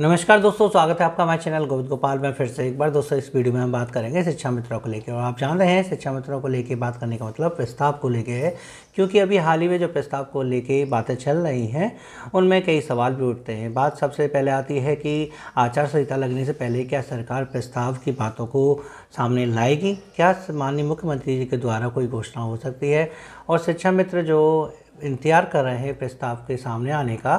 नमस्कार दोस्तों स्वागत है आपका हमारे चैनल गोविंद गोपाल में फिर से एक बार दोस्तों इस वीडियो में हम बात करेंगे शिक्षा मित्रों को लेकर और आप जान रहे हैं शिक्षा मित्रों को लेकर बात करने का मतलब प्रस्ताव को लेकर है क्योंकि अभी हाल ही में जो प्रस्ताव को लेकर बातें चल रही हैं उनमें कई सवाल भी उठते हैं बात सबसे पहले आती है कि आचार संहिता लगने से पहले क्या सरकार प्रस्ताव की बातों को सामने लाएगी क्या माननीय मुख्यमंत्री जी के द्वारा कोई घोषणा हो सकती है और शिक्षा मित्र जो इंतजार कर रहे हैं प्रस्ताव के सामने आने का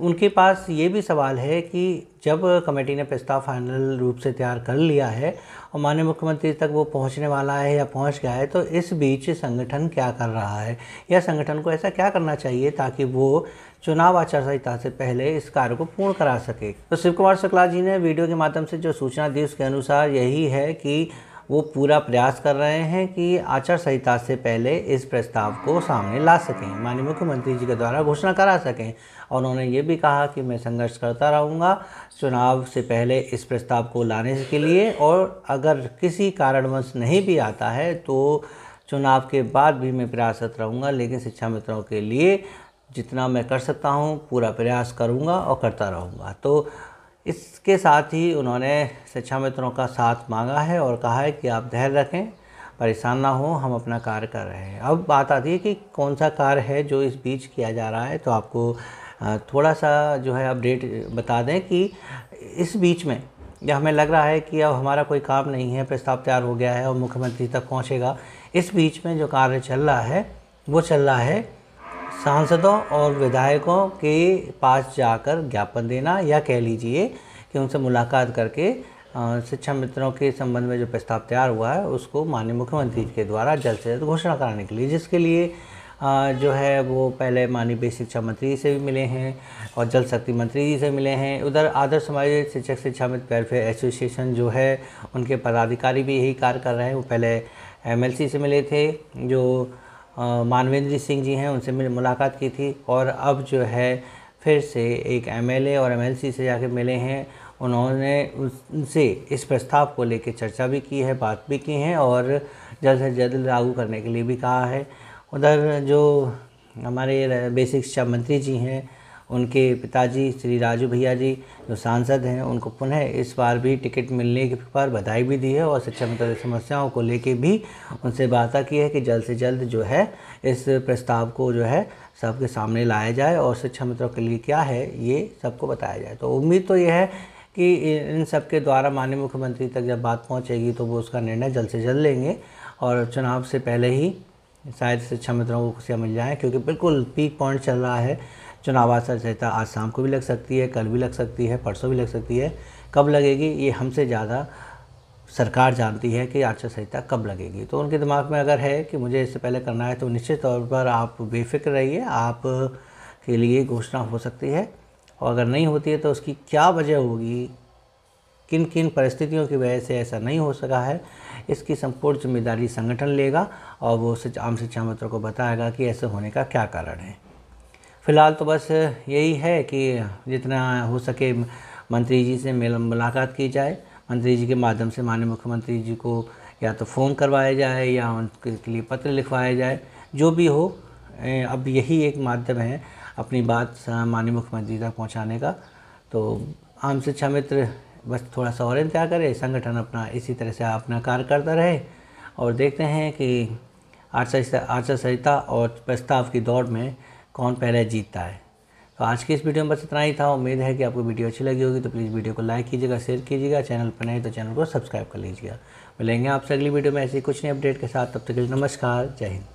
उनके पास ये भी सवाल है कि जब कमेटी ने प्रस्ताव फाइनल रूप से तैयार कर लिया है और माननीय मुख्यमंत्री तक वो पहुंचने वाला है या पहुंच गया है तो इस बीच संगठन क्या कर रहा है या संगठन को ऐसा क्या करना चाहिए ताकि वो चुनाव आचार संहिता से पहले इस कार्य को पूर्ण करा सके तो शिव कुमार शुक्ला जी ने वीडियो के माध्यम से जो सूचना दी उसके अनुसार यही है कि वो पूरा प्रयास कर रहे हैं कि आचार संहिता से पहले इस प्रस्ताव को सामने ला सकें माननीय मुख्यमंत्री जी के द्वारा घोषणा करा सकें और उन्होंने ये भी कहा कि मैं संघर्ष करता रहूँगा चुनाव से पहले इस प्रस्ताव को लाने के लिए और अगर किसी कारणवश नहीं भी आता है तो चुनाव के बाद भी मैं प्रयासरत रहूँगा लेकिन शिक्षा मित्रों के लिए जितना मैं कर सकता हूँ पूरा प्रयास करूँगा और करता रहूँगा तो इसके साथ ही उन्होंने शिक्षा मित्रों का साथ मांगा है और कहा है कि आप धैर्य रखें परेशान ना हो हम अपना कार्य कर रहे हैं अब बात आती है कि कौन सा कार्य है जो इस बीच किया जा रहा है तो आपको थोड़ा सा जो है अपडेट बता दें कि इस बीच में या हमें लग रहा है कि अब हमारा कोई काम नहीं है प्रस्ताव तैयार हो गया है और मुख्यमंत्री तक पहुंचेगा इस बीच में जो कार्य चल रहा है वो चल रहा है सांसदों और विधायकों के पास जाकर ज्ञापन देना या कह लीजिए कि उनसे मुलाकात करके शिक्षा मित्रों के संबंध में जो प्रस्ताव तैयार हुआ है उसको माननीय मुख्यमंत्री के द्वारा जल्द से जल्द घोषणा कराने के लिए जिसके लिए जो है वो पहले माननीय बेसिक शिक्षा मंत्री से भी मिले हैं और जल शक्ति मंत्री जी से मिले हैं उधर आदर्श समाज शिक्षक शिक्षा मित्र वेलफेयर एसोसिएशन जो है उनके पदाधिकारी भी यही कार्य कर रहे हैं वो पहले एमएलसी से मिले थे जो मानवेंद्र सिंह जी हैं उनसे मेरी मुलाकात की थी और अब जो है फिर से एक एमएलए और एमएलसी से जाके मिले हैं उन्होंने उनसे इस प्रस्ताव को लेकर चर्चा भी की है बात भी की है और जल्द से जल्द लागू करने के लिए भी कहा है उधर जो हमारे बेसिक शिक्षा मंत्री जी हैं उनके पिताजी श्री राजू भैया जी जो सांसद हैं उनको पुनः इस बार भी टिकट मिलने के पर बधाई भी दी है और शिक्षा मंत्रालय समस्याओं को लेके भी उनसे वार्ता की है कि जल्द से जल्द जो है इस प्रस्ताव को जो है सबके सामने लाया जाए और शिक्षा मित्रों के लिए क्या है ये सबको बताया जाए तो उम्मीद तो यह है कि इन सब के द्वारा माननीय मुख्यमंत्री तक जब बात पहुंचेगी तो वो उसका निर्णय जल्द से जल्द लेंगे और चुनाव से पहले ही शायद शिक्षा मित्रों को खुशियाँ मिल जाएँ क्योंकि बिल्कुल पीक पॉइंट चल रहा है चुनाव आचार संहिता आज शाम को भी लग सकती है कल भी लग सकती है परसों भी लग सकती है कब लगेगी ये हमसे ज़्यादा सरकार जानती है कि आचार संहिता कब लगेगी तो उनके दिमाग में अगर है कि मुझे इससे पहले करना है तो निश्चित तौर पर आप बेफिक्र रहिए आप के लिए घोषणा हो सकती है और अगर नहीं होती है तो उसकी क्या वजह होगी किन किन परिस्थितियों की वजह से ऐसा नहीं हो सका है इसकी संपूर्ण जिम्मेदारी संगठन लेगा और वो आम शिक्षा मित्रों को बताएगा कि ऐसे होने का क्या कारण है फ़िलहाल तो बस यही है कि जितना हो सके मंत्री जी से मेल मुलाकात की जाए मंत्री जी के माध्यम से माननीय मुख्यमंत्री जी को या तो फ़ोन करवाया जाए या उनके लिए पत्र लिखवाया जाए जो भी हो अब यही एक माध्यम है अपनी बात माननीय मुख्यमंत्री तक पहुंचाने का तो आम शिक्षा मित्र बस थोड़ा सा और इंतजार करें संगठन अपना इसी तरह से अपना कार्य करता रहे और देखते हैं कि आचार आचार संहिता और प्रस्ताव की दौड़ में कौन पहले जीतता है तो आज की इस वीडियो में बस इतना ही था उम्मीद है कि आपको वीडियो अच्छी लगी होगी तो प्लीज़ वीडियो को लाइक कीजिएगा शेयर कीजिएगा चैनल पर नहीं तो चैनल को सब्सक्राइब कर लीजिएगा मिलेंगे आपसे अगली वीडियो में ऐसी कुछ नहीं अपडेट के साथ तब तक के लिए नमस्कार जय हिंद